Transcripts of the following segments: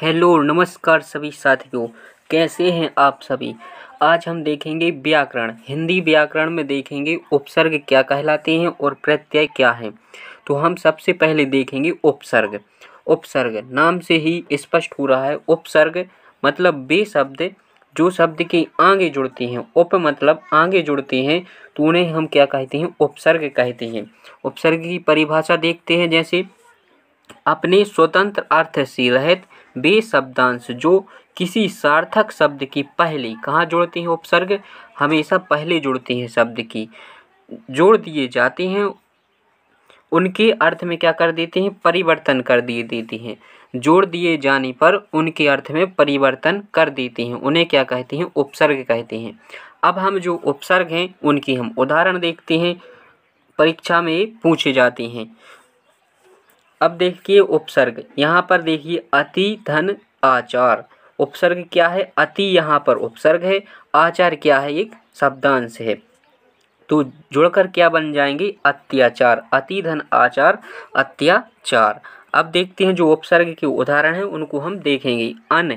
hello नमस्कार सभी साथियों कैसे हैं आप सभी आज हम देखेंगे व्याकरण हिंदी व्याकरण में देखेंगे उपसर्ग क्या कहलाते हैं और प्रत्यय क्या है तो हम सबसे पहले देखेंगे उपसर्ग उपसर्ग नाम से ही स्पष्ट हो रहा है उपसर्ग मतलब वे शब्द जो शब्द के आगे जुड़ते हैं उप मतलब आगे जुड़ते हैं तो उन्हें हम क्या कहते हैं उपसर्ग कहते हैं उपसर्ग की परिभाषा देखते हैं जैसे अपने स्वतंत्र अर्थ से रहित वे शब्दांश जो किसी सार्थक शब्द की पहले कहाँ जोड़ते हैं उपसर्ग हमेशा पहले जुड़ते हैं शब्द की जोड़ दिए जाते हैं उनके अर्थ में क्या कर देते हैं परिवर्तन कर दिए देते हैं जोड़ दिए जाने पर उनके अर्थ में परिवर्तन कर देते हैं उन्हें क्या कहते हैं उपसर्ग कहते हैं अब हम जो उपसर्ग हैं उनकी हम उदाहरण देखते हैं परीक्षा में पूछे जाते हैं अब देखिए उपसर्ग यहाँ पर देखिए अति धन आचार उपसर्ग क्या है अति यहाँ पर उपसर्ग है आचार क्या है एक शब्दांश है तो जुड़कर क्या बन जाएंगे अत्याचार अति धन आचार अत्याचार अब देखते हैं जो उपसर्ग के उदाहरण हैं उनको हम देखेंगे अन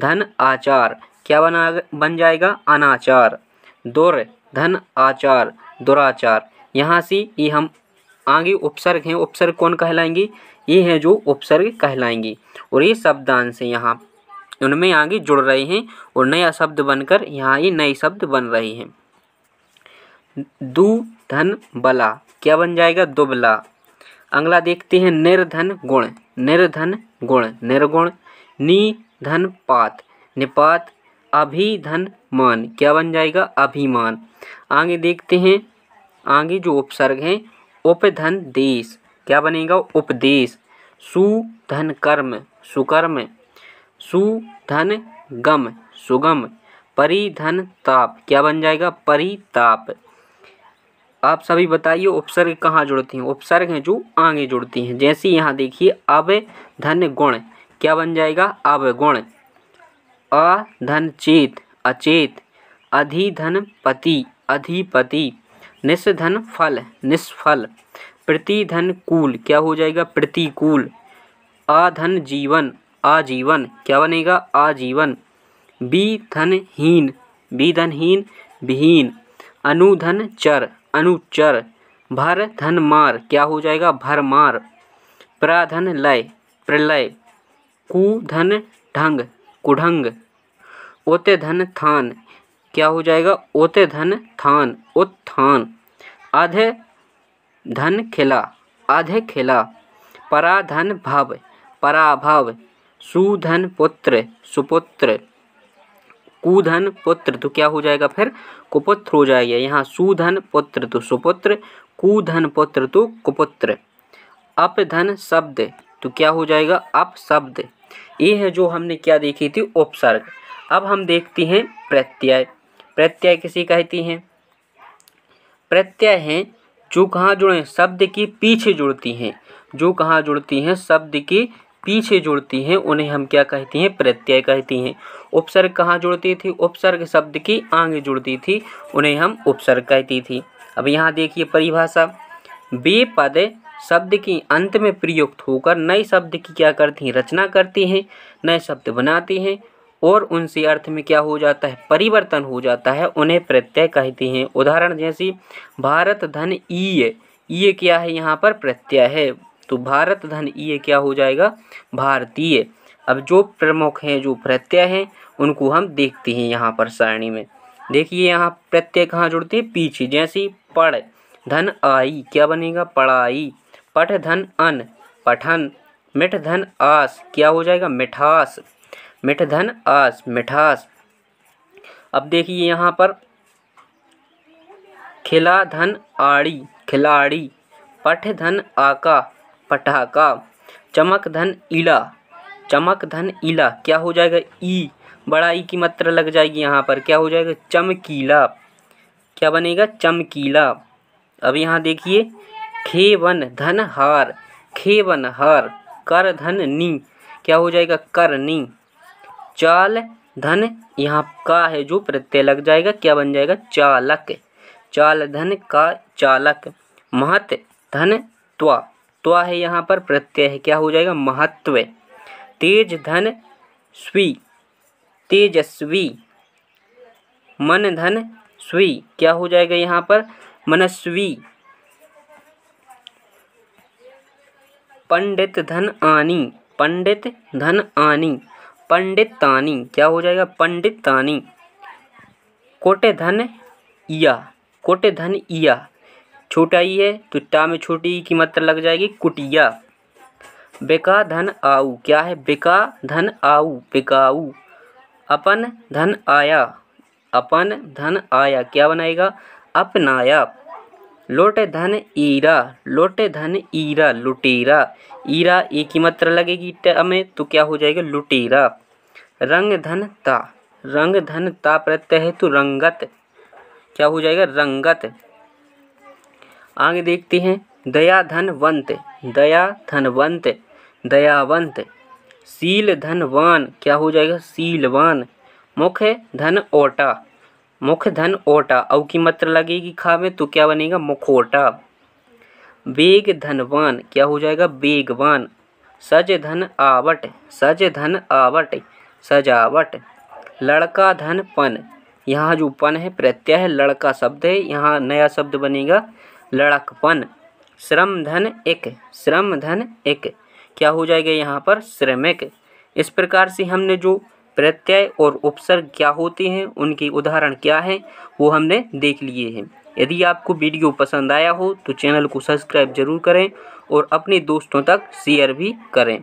धन आचार क्या बना बन जाएगा अनाचार दुर धन आचार दुराचार यहाँ से ये हम आगे उपसर्ग हैं उपसर्ग कौन कहलाएंगे ये हैं जो उपसर्ग कहलाएंगे और ये शब्दांश हैं यहाँ उनमें आगे जुड़ रहे हैं और नया शब्द बनकर यहाँ ये नए शब्द बन रहे हैं दू धन बला क्या बन जाएगा दुबला अगला देखते हैं निर्धन गुण निर्धन गुण निर्गुण निधन पात निपात अभिधन मान क्या बन जाएगा अभिमान आगे देखते हैं आगे जो उपसर्ग हैं उपधन देश क्या बनेगा उपदेश सुधन कर्म सुकर्म सुधन गम सुगम परिधन ताप क्या बन जाएगा परिताप आप सभी बताइए उपसर्ग कहाँ जुड़ती हैं उपसर्ग हैं जो आगे जुड़ती हैं जैसे यहाँ देखिए अब धन गुण क्या बन जाएगा अब गुण अधन चेत अचेत अधिधन पति अधिपति निस्धन फल निष्फल प्रतिधन कूल क्या हो जाएगा प्रतिकूल आधन जीवन आजीवन क्या बनेगा आजीवन बीधनहीन बीधनहीन विहीन अनुधन चर अनुचर भर धन मार क्या हो जाएगा भर मार प्राधन लय प्रलय कुधन ढंग कुढंग उत धन थान क्या हो जाएगा ओते धन थान उत्थान आधे धन खिला आधे खिला पराधन भव पराभव सुधन पुत्र सुपुत्र कुधन पुत्र तो क्या हो जाएगा फिर कुपुत्र हो जाएगा यहाँ सुधन पुत्र तो सुपुत्र कुधन पुत्र तो कुपुत्र अपधन शब्द तो क्या हो जाएगा अप शब्द ये है जो हमने क्या देखी थी उपसर्ग अब हम देखते हैं प्रत्यय प्रत्यय किसी कहती हैं प्रत्यय हैं जो कहाँ जुड़े शब्द के पीछे जुड़ती हैं जो कहाँ जुड़ती हैं शब्द के पीछे जुड़ती हैं उन्हें हम क्या कहती हैं प्रत्यय कहती हैं उपसर्ग कहाँ जुड़ती थी उपसर्ग शब्द की आगे जुड़ती थी उन्हें हम उपसर्ग कहती थी अब यहाँ देखिए परिभाषा वे पद शब्द की अंत में प्रयुक्त होकर नए शब्द की क्या करती हैं रचना करती हैं नए शब्द बनाती हैं और उनसे अर्थ में क्या हो जाता है परिवर्तन हो जाता है उन्हें प्रत्यय कहते हैं उदाहरण जैसे भारत धन ई ये क्या है यहाँ पर प्रत्यय है तो भारत धन ये क्या हो जाएगा भारतीय अब जो प्रमुख हैं जो प्रत्यय हैं उनको हम देखते हैं यहाँ पर सारणी में देखिए यहाँ प्रत्यय कहाँ जुड़ते हैं पीछे जैसे पढ़ धन आई क्या बनेगा पढ़ाई पठ धन अन पठन मिठ धन आस क्या हो जाएगा मिठास मिठधन आस मिठास अब देखिए यहाँ पर खिला धन आड़ी खिलाड़ी पठ धन आका पटाका चमक धन इला चमक धन इला क्या हो जाएगा ई बड़ा ई की मात्रा लग जाएगी यहाँ पर क्या हो जाएगा चमकीला क्या बनेगा चमकीला अब यहाँ देखिए खे वन धन हार खे वन हार कर धन नी क्या हो जाएगा कर नी चाल धन यहाँ का है जो प्रत्यय लग जाएगा क्या बन जाएगा चालक चाल धन का चालक महत धन त्वा त्वा है यहाँ पर प्रत्यय है क्या हो जाएगा महत्व तेज धन स्वी तेजस्वी मन धन स्वी क्या हो जाएगा यहाँ पर मनस्वी पंडित धन आनी पंडित धन आनी पंडितानी क्या हो जाएगा पंडितानी कोटे धन या कोटे धन या छोटा ई है तो टा में छोटी ई की मात्रा लग जाएगी कुटिया बेका धन आऊ क्या है बेका धन आऊ बेकाऊ अपन धन आया अपन धन आया क्या बनाएगा अपनाया लोट धन ईरा लोट धन ईरा लुटेरा ईरा ई की मात्रा लगेगी ट में तो क्या हो जाएगा लुटेरा रंग धन ता रंग धन ता प्रत्यय है तो रंगत क्या हो जाएगा रंगत आगे देखते हैं दया धनवंत दया धनवंत दयावंत शील धनवान क्या हो जाएगा शीलवान मुख धन ओटा मुख धन ओटा औ की मात्रा लगेगी खा में तो क्या बनेगा मुखोटा वेग धनवान क्या हो जाएगा वेगवान सज धन आवट सज धन आवट सजावट लड़का धन पन यहाँ जो पन है प्रत्यय है लड़का शब्द है यहाँ नया शब्द बनेगा लड़कपन श्रम धन एक श्रम धन एक क्या हो जाएगा यहाँ पर श्रमिक इस प्रकार से हमने जो प्रत्यय और उपसर्ग क्या होते हैं उनके उदाहरण क्या हैं वो हमने देख लिए हैं यदि आपको वीडियो पसंद आया हो तो चैनल को सब्सक्राइब जरूर करें और अपने दोस्तों तक शेयर भी करें